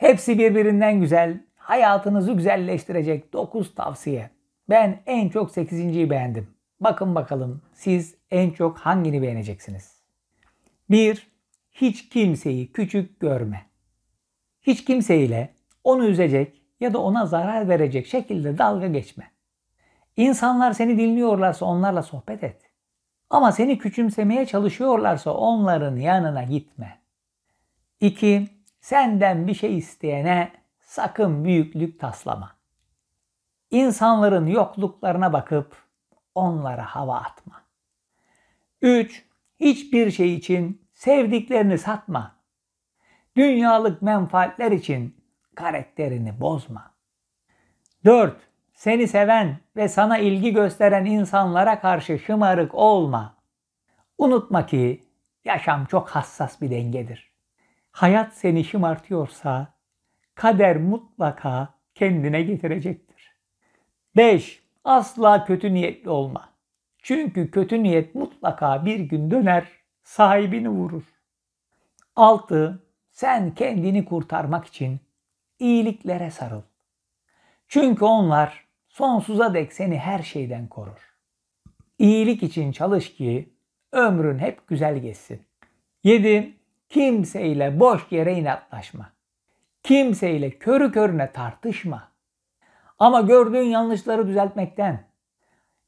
Hepsi birbirinden güzel. Hayatınızı güzelleştirecek 9 tavsiye. Ben en çok 8.yi beğendim. Bakın bakalım siz en çok hangini beğeneceksiniz? 1. Hiç kimseyi küçük görme. Hiç kimseyle onu üzecek ya da ona zarar verecek şekilde dalga geçme. İnsanlar seni dinliyorlarsa onlarla sohbet et. Ama seni küçümsemeye çalışıyorlarsa onların yanına gitme. 2. Senden bir şey isteyene sakın büyüklük taslama. İnsanların yokluklarına bakıp onlara hava atma. 3. Hiçbir şey için sevdiklerini satma. Dünyalık menfaatler için karakterini bozma. 4. Seni seven ve sana ilgi gösteren insanlara karşı şımarık olma. Unutma ki yaşam çok hassas bir dengedir hayat seni şımartıyorsa kader mutlaka kendine getirecektir. 5. Asla kötü niyetli olma. Çünkü kötü niyet mutlaka bir gün döner, sahibini vurur. 6. Sen kendini kurtarmak için iyiliklere sarıl. Çünkü onlar sonsuza dek seni her şeyden korur. İyilik için çalış ki ömrün hep güzel geçsin. 7. Kimseyle boş yere inatlaşma. Kimseyle körü körüne tartışma. Ama gördüğün yanlışları düzeltmekten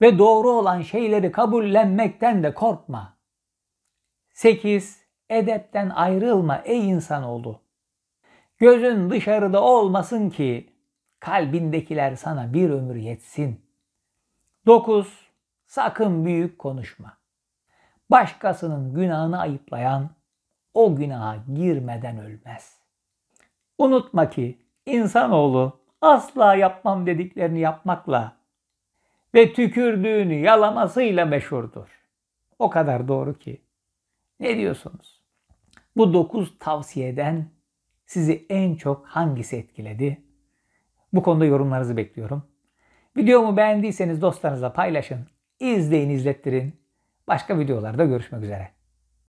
ve doğru olan şeyleri kabullenmekten de korkma. 8. Edepten ayrılma ey insanoğlu. Gözün dışarıda olmasın ki kalbindekiler sana bir ömür yetsin. 9. Sakın büyük konuşma. Başkasının günahını ayıplayan o günaha girmeden ölmez. Unutma ki insanoğlu asla yapmam dediklerini yapmakla ve tükürdüğünü yalamasıyla meşhurdur. O kadar doğru ki. Ne diyorsunuz? Bu dokuz tavsiyeden sizi en çok hangisi etkiledi? Bu konuda yorumlarınızı bekliyorum. Videomu beğendiyseniz dostlarınızla paylaşın. izleyin, izlettirin. Başka videolarda görüşmek üzere.